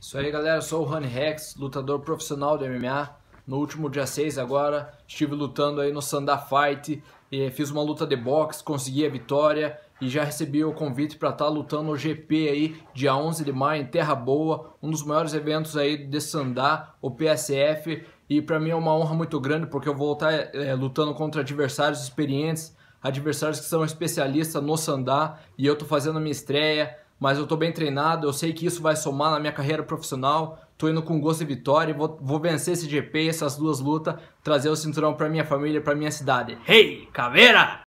Isso aí, galera. Eu sou o Rony Rex, lutador profissional de MMA. No último dia 6 agora, estive lutando aí no Sandá Fight. E fiz uma luta de boxe, consegui a vitória e já recebi o convite para estar tá lutando o GP aí, dia 11 de maio, em Terra Boa, um dos maiores eventos aí de Sandá, o PSF. E para mim é uma honra muito grande, porque eu vou estar tá, é, lutando contra adversários experientes, adversários que são especialistas no Sandá, e eu estou fazendo a minha estreia mas eu estou bem treinado, eu sei que isso vai somar na minha carreira profissional, tô indo com gosto e vitória e vou, vou vencer esse GP, essas duas lutas, trazer o cinturão para minha família, para minha cidade. Hey, caveira!